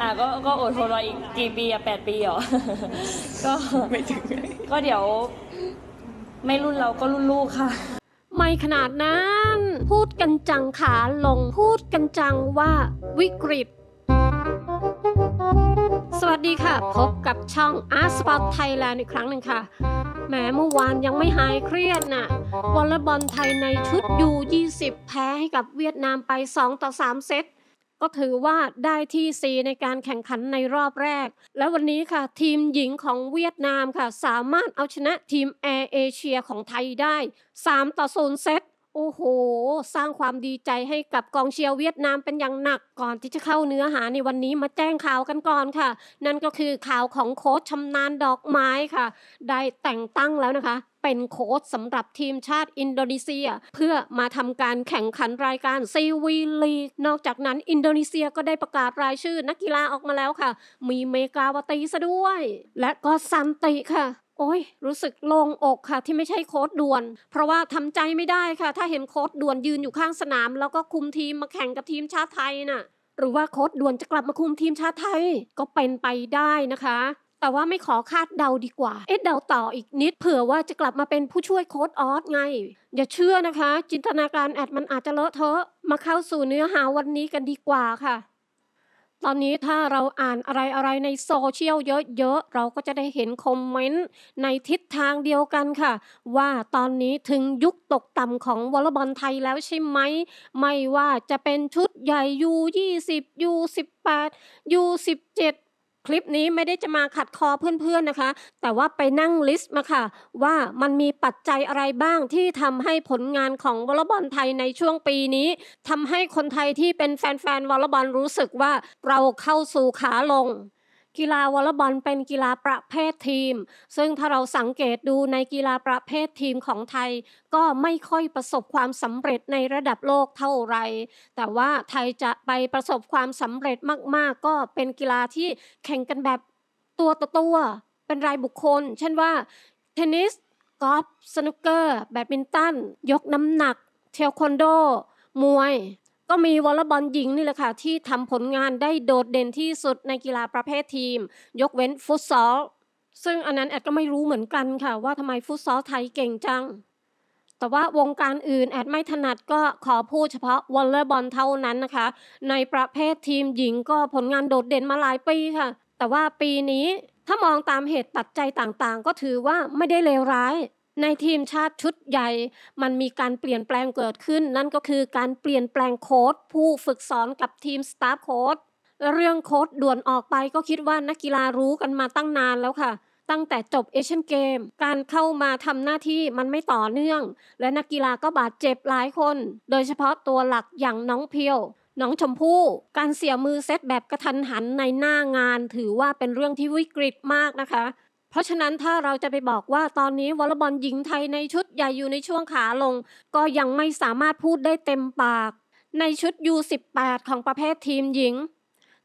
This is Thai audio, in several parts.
อ่ะก็ก็อดทนรออีกกี่ปีอ่ะแปดปีเหรอ ก็ ไม่ถึงก็เดี๋ยว ไม่รุ่นเราก็รุ่นลูกค่ะ ไม่ขนาดนั้น พูดกันจังขาลง พูดกันจังว่า วิกฤต สวัสดีค่ะ พบกับช่อง Art Spot Thailand อีกครั้งหนึ่งค่ะ แม้เมื่อวานยังไม่หายเครียดนะ่ะ วอลเลย์บอลไทยในชุดยู20 แพ้ให้กับเวียดนามไป 2 ต่อ3เซตก็ถือว่าได้ที่4ในการแข่งขันในรอบแรก และวันนี้ค่ะทีมหญิงของเวียดนามค่ะ สามารถเอาชนะทีมแอร์เอเชียของไทยได้ 3 ต่อ0เซโอ้โหสร้างความดีใจให้กับกองเชียร์เวียดนามเป็นอย่างหนักก่อนที่จะเข้าเนื้อหาในวันนี้มาแจ้งข่าวกันก่อนค่ะ นั่นก็คือข่าวของโค้ชชำนาญดอกไม้ค่ะ ได้แต่งตั้งแล้วนะคะ เป็นโค้ชสำหรับทีมชาติอินโดนีเซีย เพื่อมาทำการแข่งขันรายการซีวีลีกนอกจากนั้นอินโดนีเซียก็ได้ประกาศรายชื่อนักกีฬาออกมาแล้วค่ะ มีเมกาวตีซะด้วย และก็ซันติค่ะโอ้ยรู้สึกโล่งอกค่ะที่ไม่ใช่โค้ดด่วน เพราะว่าทำใจไม่ได้ค่ะ ถ้าเห็นโค้ดด่วนยืนอยู่ข้างสนาม แล้วก็คุมทีมมาแข่งกับทีมชาติไทยน่ะ หรือว่าโค้ดด่วนจะกลับมาคุมทีมชาติไทย ก็เป็นไปได้นะคะ แต่ว่าไม่ขอคาดเดาดีกว่าเอ๊ะเดาต่ออีกนิด เผื่อว่าจะกลับมาเป็นผู้ช่วยโค้ดออสไง อย่าเชื่อนะคะ จินตนาการแอดมันอาจจะเลอะเทอะมาเข้าสู่เนื้อหาวันนี้กันดีกว่าค่ะตอนนี้ถ้าเราอ่านอะไรอะไรในโซเชียลเยอะๆเราก็จะได้เห็นคอมเมนต์ในทิศทางเดียวกันค่ะ ว่าตอนนี้ถึงยุคตกต่ำของวอลเลย์บอลไทยแล้วใช่ไหมไม่ว่าจะเป็นชุดใหญ่ยู20ยู18ยู17คลิปนี้ไม่ได้จะมาขัดคอเพื่อนๆนะคะ แต่ว่าไปนั่งลิสต์มาค่ะ ว่ามันมีปัจจัยอะไรบ้างที่ทำให้ผลงานของวอลเลย์บอลไทยในช่วงปีนี้ ทำให้คนไทยที่เป็นแฟนๆวอลเลย์บอลรู้สึกว่าเราเข้าสู่ขาลงกีฬาวอลเลย์บอลเป็นกีฬาประเภททีม ซึ่งถ้าเราสังเกตดูในกีฬาประเภททีมของไทย ก็ไม่ค่อยประสบความสำเร็จในระดับโลกเท่าไรแต่ว่าไทยจะไปประสบความสำเร็จมาก ๆ ก็เป็นกีฬาที่แข่งกันแบบตัวต่อตัวเป็นรายบุคคล เช่นว่าเทนนิสกอล์ฟสนุกเกอร์ แบดมินตันยกน้ำหนักเทควันโดมวยก็มีวอลเลย์บอลหญิงนี่แหละค่ะ ที่ทำผลงานได้โดดเด่นที่สุดในกีฬาประเภททีม ยกเว้นฟุตซอล ซึ่งอันนั้นแอดก็ไม่รู้เหมือนกันค่ะ ว่าทำไมฟุตซอลไทยเก่งจัง แต่ว่าวงการอื่นแอดไม่ถนัดก็ขอพูดเฉพาะวอลเลย์บอลเท่านั้นนะคะ ในประเภททีมหญิงก็ผลงานโดดเด่นมาหลายปีค่ะ แต่ว่าปีนี้ถ้ามองตามเหตุปัจจัยต่างๆ ก็ถือว่าไม่ได้เลวร้ายในทีมชาติชุดใหญ่ มันมีการเปลี่ยนแปลงเกิดขึ้น นั่นก็คือการเปลี่ยนแปลงโค้ดผู้ฝึกสอนกับทีมสตาฟโค้ดเรื่องโค้ดด่วนออกไปก็คิดว่านักกีฬารู้กันมาตั้งนานแล้วค่ะ ตั้งแต่จบเอเชียนเกมการเข้ามาทำหน้าที่มันไม่ต่อเนื่องและนักกีฬาก็บาดเจ็บหลายคน โดยเฉพาะตัวหลักอย่างน้องเพียวน้องชมพู่ การเสียมือเซตแบบกระทันหันในหน้างาน ถือว่าเป็นเรื่องที่วิกฤตมากนะคะเพราะฉะนั้นถ้าเราจะไปบอกว่าตอนนี้วอลเลย์บอลหญิงไทยในชุดใหญ่อยู่ในช่วงขาลง ก็ยังไม่สามารถพูดได้เต็มปาก ในชุด U18 ของประเภททีมหญิง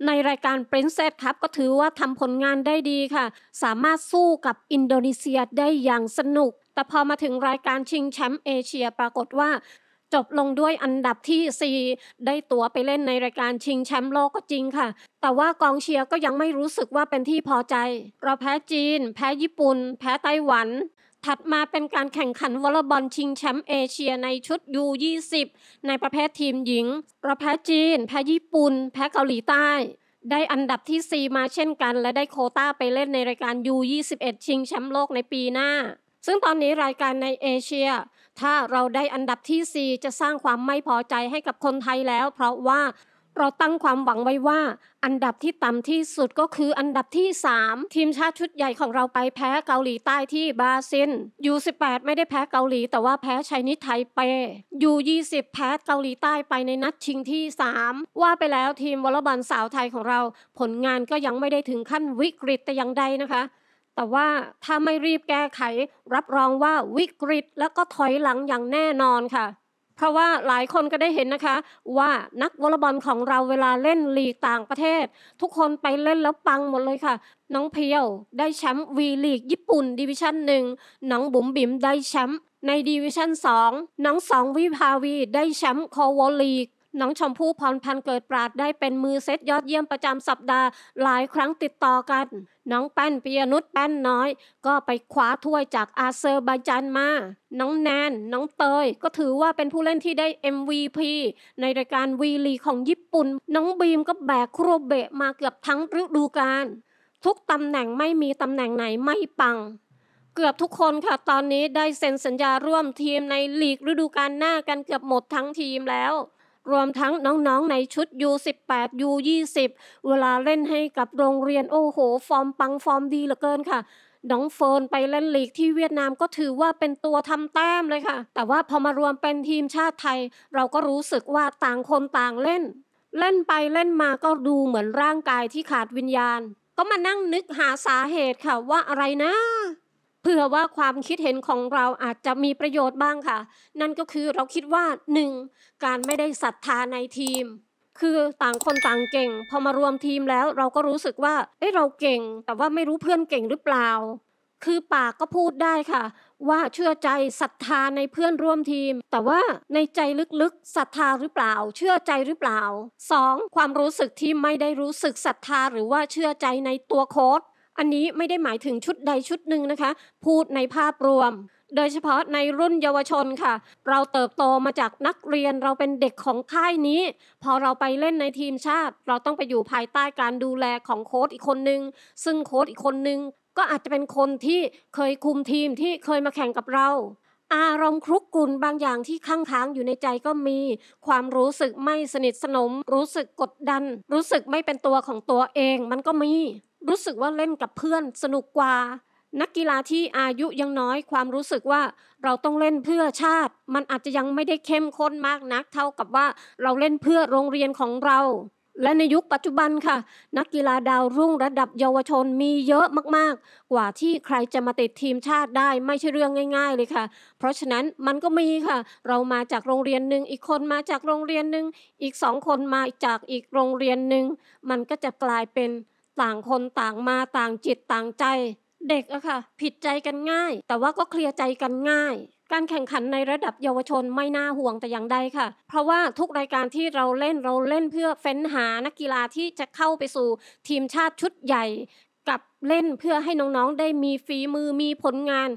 ในรายการ Princess ครับก็ถือว่าทำผลงานได้ดีค่ะ สามารถสู้กับอินโดนีเซียได้อย่างสนุก แต่พอมาถึงรายการชิงแชมป์เอเชียปรากฏว่าจบลงด้วยอันดับที่ 4 ได้ตั๋วไปเล่นในรายการชิงแชมป์โลกก็จริงค่ะ แต่ว่ากองเชียร์ก็ยังไม่รู้สึกว่าเป็นที่พอใจ เราแพ้จีน แพ้ญี่ปุ่นแพ้ไต้หวัน ถัดมาเป็นการแข่งขันวอลเลย์บอลชิงแชมป์เอเชียในชุด U20 ในประเภททีมหญิง เราแพ้จีน แพ้ญี่ปุ่นแพ้เกาหลีใต้ ได้อันดับที่4มาเช่นกัน และได้โคต้าไปเล่นในรายการ U21 ชิงแชมป์โลกในปีหน้า ซึ่งตอนนี้รายการในเอเชียถ้าเราได้อันดับที่ 4 จะสร้างความไม่พอใจให้กับคนไทยแล้ว เพราะว่าเราตั้งความหวังไว้ว่า อันดับที่ต่ำที่สุดก็คืออันดับที่ 3 ทีมชาติชุดใหญ่ของเราไปแพ้เกาหลีใต้ที่บราซิลยู18ไม่ได้แพ้เกาหลี แต่ว่าแพ้ชัยนิทไทเปยู20 แพ้เกาหลีใต้ไปในนัดชิงที่ 3 ว่าไปแล้วทีมวอลเลย์บอลสาวไทยของเราผลงานก็ยังไม่ได้ถึงขั้นวิกฤตแต่อย่างใดนะคะแต่ว่าถ้าไม่รีบแก้ไข รับรองว่าวิกฤต และก็ถอยหลังอย่างแน่นอนค่ะ เพราะว่าหลายคนก็ได้เห็นนะคะว่านักวอลเลย์บอลของเราเวลาเล่นลีกต่างประเทศ ทุกคนไปเล่นแล้วปังหมดเลยค่ะ น้องเพียวได้แชมป์วีลีกญี่ปุ่นดิวิชั่นหนึ่งน้องบุ๋มบิ๋มได้แชมป์ในดิวิชั่น2น้องสองวิภาวีได้แชมป์คอวอลลีกน้องชมพู่พรพันธ์เกิดปราดได้เป็นมือเซตยอดเยี่ยมประจำสัปดาห์ หลายครั้งติดต่อกัน น้องแป้นปียนุษแป้นน้อยก็ไปคว้าถ้วยจากอาเซอร์ไบาจานมา น้องแนนน้องเตยก็ถือว่าเป็นผู้เล่นที่ได้ MVP ในรายการวีลีของญี่ปุ่น น้องบีมก็แบกครเบะมาเกือบทั้งฤดูกาล ทุกตำแหน่งไม่มีตำแหน่งไหนไม่ปัง เกือบทุกคนค่ะตอนนี้ได้เซ็นสัญญาร่วมทีมในลีกฤดูกาลหน้ากันเกือบหมดทั้งทีมแล้วรวมทั้งน้องๆ ในชุด U18 U20 เวลาเล่นให้กับโรงเรียนโอ้โห ฟอร์มปังฟอร์มดีเหลือเกินค่ะ น้องเฟิร์นไปเล่นลีกที่เวียดนามก็ถือว่าเป็นตัวทำแต้มเลยค่ะ แต่ว่าพอมารวมเป็นทีมชาติไทย เราก็รู้สึกว่าต่างคนต่างเล่น เล่นไปเล่นมาก็ดูเหมือนร่างกายที่ขาดวิญญาณ ก็มานั่งนึกหาสาเหตุค่ะ ว่าอะไรนะเพื่อว่าความคิดเห็นของเราอาจจะมีประโยชน์บ้างค่ะ นั่นก็คือเราคิดว่าหนึ่งการไม่ได้ศรัทธาในทีม คือต่างคนต่างเก่ง พอมารวมทีมแล้วเราก็รู้สึกว่าเอ้เราเก่ง แต่ว่าไม่รู้เพื่อนเก่งหรือเปล่า คือปากก็พูดได้ค่ะ ว่าเชื่อใจศรัทธาในเพื่อนร่วมทีม แต่ว่าในใจลึกๆศรัทธาหรือเปล่า เชื่อใจหรือเปล่า 2. ความรู้สึกที่ไม่ได้รู้สึกศรัทธาหรือว่าเชื่อใจในตัวโค้ดอันนี้ไม่ได้หมายถึงชุดใดชุดหนึ่งนะคะ พูดในภาพรวม โดยเฉพาะในรุ่นเยาวชนค่ะ เราเติบโตมาจากนักเรียนเราเป็นเด็กของค่ายนี้ พอเราไปเล่นในทีมชาติ เราต้องไปอยู่ภายใต้การดูแลของโค้ชอีกคนนึงซึ่งโค้ชอีกคนนึงก็อาจจะเป็นคนที่เคยคุมทีมที่เคยมาแข่งกับเรา อารมณ์คลุกกลุ่นบางอย่างที่ข้างค้างอยู่ในใจก็มี ความรู้สึกไม่สนิทสนม รู้สึกกดดัน รู้สึกไม่เป็นตัวของตัวเอง มันก็มีรู้สึกว่าเล่นกับเพื่อนสนุกกว่า นักกีฬาที่อายุยังน้อยความรู้สึกว่าเราต้องเล่นเพื่อชาติ มันอาจจะยังไม่ได้เข้มข้นมากนักเท่ากับว่าเราเล่นเพื่อโรงเรียนของเรา และในยุคปัจจุบันค่ะ นักกีฬาดาวรุ่งระดับเยาวชนมีเยอะมาก ๆ กว่าที่ใครจะมาติดทีมชาติได้ไม่ใช่เรื่องง่าย ๆ เลยค่ะ เพราะฉะนั้นมันก็มีค่ะเรามาจากโรงเรียนหนึ่งอีกคนมาจากโรงเรียนหนึ่งอีกสองคนมาจากอีกโรงเรียนหนึ่งมันก็จะกลายเป็นต่างคนต่างมาต่างจิตต่างใจ เด็กอะค่ะ ผิดใจกันง่าย แต่ว่าก็เคลียร์ใจกันง่าย การแข่งขันในระดับเยาวชนไม่น่าห่วงแต่อย่างใดค่ะ เพราะว่าทุกรายการที่เราเล่นเราเล่นเพื่อเฟ้นหานักกีฬาที่จะเข้าไปสู่ทีมชาติชุดใหญ่กับเล่นเพื่อให้น้องๆได้มีฝีมือมีผลงาน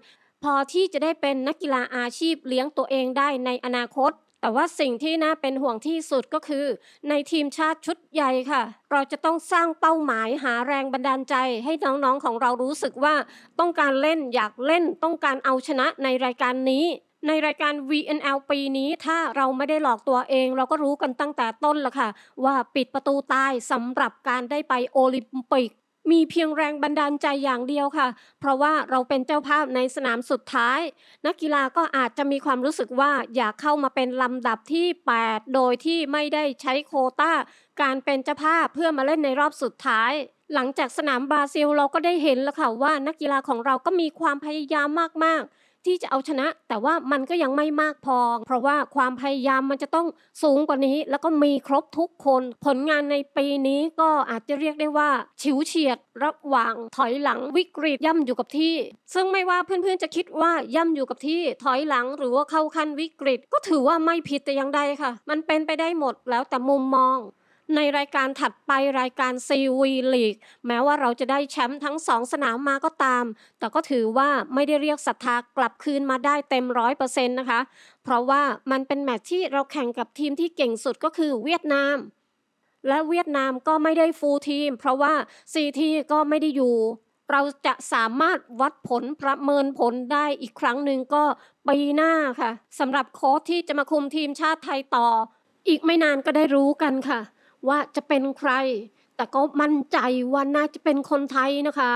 พอที่จะได้เป็นนักกีฬาอาชีพเลี้ยงตัวเองได้ในอนาคตแต่ว่าสิ่งที่น่าเป็นห่วงที่สุดก็คือ ในทีมชาติชุดใหญ่ค่ะ เราจะต้องสร้างเป้าหมายหาแรงบันดาลใจให้น้อง ๆ ของเรารู้สึกว่า ต้องการเล่นอยากเล่นต้องการเอาชนะในรายการนี้ ในรายการ VNL ปีนี้ถ้าเราไม่ได้หลอกตัวเอง เราก็รู้กันตั้งแต่ต้นละค่ะ ว่าปิดประตูตายสำหรับการได้ไปโอลิมปิกมีเพียงแรงบันดาลใจอย่างเดียวค่ะ เพราะว่าเราเป็นเจ้าภาพในสนามสุดท้าย นักกีฬาก็อาจจะมีความรู้สึกว่า อยากเข้ามาเป็นลำดับที่ 8 โดยที่ไม่ได้ใช้โคตา้า การเป็นเจ้าภาพเพื่อมาเล่นในรอบสุดท้าย หลังจากสนามบราซิลเราก็ได้เห็นแล้วค่ะว่านักกีฬาของเราก็มีความพยายามมากๆที่จะเอาชนะ แต่ว่ามันก็ยังไม่มากพอเพราะว่าความพยายามมันจะต้องสูงกว่านี้ แล้วก็มีครบทุกคน ผลงานในปีนี้ก็อาจจะเรียกได้ว่าฉิวเฉียดระหว่าง ถอยหลังวิกฤตย่ำอยู่กับที่ ซึ่งไม่ว่าเพื่อนๆจะคิดว่าย่ำอยู่กับที่ ถอยหลังหรือว่าเข้าขั้นวิกฤต ก็ถือว่าไม่ผิดแต่อย่างใดค่ะ มันเป็นไปได้หมดแล้วแต่มุมมองในรายการถัดไปรายการซีวีลีกแม้ว่าเราจะได้แชมป์ทั้งสองสนามมาก็ตาม แต่ก็ถือว่าไม่ได้เรียกศรัทธากลับคืนมาได้เต็มร้อยเปอร์เซ็นต์นะคะ เพราะว่ามันเป็นแมตช์ที่เราแข่งกับทีมที่เก่งสุดก็คือเวียดนาม และเวียดนามก็ไม่ได้ฟูลทีม เพราะว่าซีทีก็ไม่ได้อยู่ เราจะสามารถวัดผลประเมินผลได้อีกครั้งหนึ่งก็ปีหน้าค่ะสำหรับโค้ชที่จะมาคุมทีมชาติไทยต่อ อีกไม่นานก็ได้รู้กันค่ะว่าจะเป็นใคร แต่ก็มั่นใจว่าน่าจะเป็นคนไทยนะคะ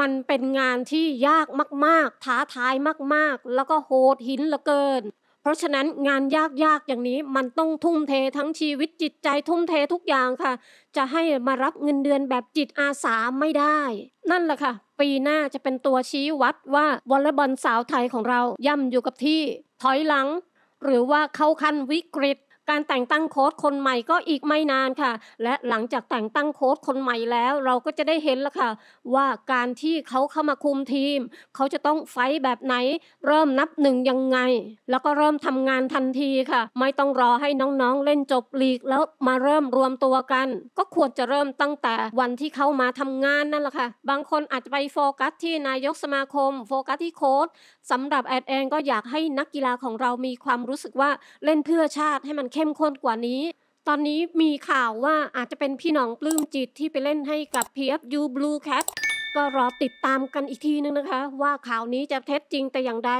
มันเป็นงานที่ยากมากๆ ท้าทายมากๆ แล้วก็โหดหินเหลือเกิน เพราะฉะนั้นงานยาก ๆ อย่างนี้มันต้องทุ่มเททั้งชีวิตจิตใจทุ่มเททุกอย่างค่ะ จะให้มารับเงินเดือนแบบจิตอาสาไม่ได้ นั่นแหละค่ะ ปีหน้าจะเป็นตัวชี้วัดว่าวอลเลย์บอลสาวไทยของเรา ย่ำอยู่กับที่ถอยหลัง หรือว่าเข้าขั้นวิกฤตการแต่งตั้งโค้ดคนใหม่ก็อีกไม่นานค่ะ และหลังจากแต่งตั้งโค้ดคนใหม่แล้ว เราก็จะได้เห็นแล้วค่ะ ว่าการที่เขาเข้ามาคุมทีม เขาจะต้องไฟแบบไหน เริ่มนับหนึ่งยังไง แล้วก็เริ่มทำงานทันทีค่ะ ไม่ต้องรอให้น้องๆ เล่นจบลีกแล้วมาเริ่มรวมตัวกัน ก็ควรจะเริ่มตั้งแต่วันที่เขามาทำงานนั่นแหละค่ะบางคนอาจจะไปโฟกัสที่นายกสมาคม โฟกัสที่โค้ดสำหรับแอดเองก็อยากให้นักกีฬาของเรามีความรู้สึกว่าเล่นเพื่อชาติให้มันเข้มข้นกว่านี้ ตอนนี้มีข่าวว่าอาจจะเป็นพี่น้องปลื้มจิตที่ไปเล่นให้กับ PFU Blue Cat ก็รอติดตามกันอีกทีนึงนะคะ ว่าข่าวนี้จะเท็จจริงแต่อย่างใด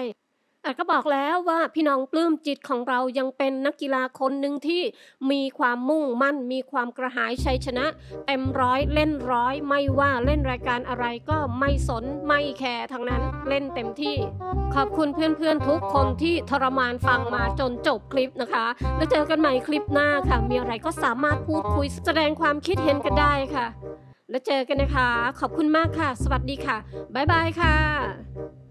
อาก็บอกแล้วว่าพี่น้องปลื้มจิตของเรายังเป็นนักกีฬาคนหนึ่งที่มีความมุ่งมั่น มีความกระหายชัยชนะเต็มร้อยเล่นร้อยไม่ว่าเล่นรายการอะไรก็ไม่สนไม่แคร์ทั้งนั้นเล่นเต็มที่ ขอบคุณเพื่อนๆทุกคนที่ทรมานฟังมาจนจบคลิปนะคะ แล้วเจอกันใหม่คลิปหน้าค่ะ มีอะไรก็สามารถพูดคุยแสดงความคิดเห็นกันได้ค่ะ แล้วเจอกันนะคะ ขอบคุณมากค่ะ สวัสดีค่ะบ๊ายบายค่ะ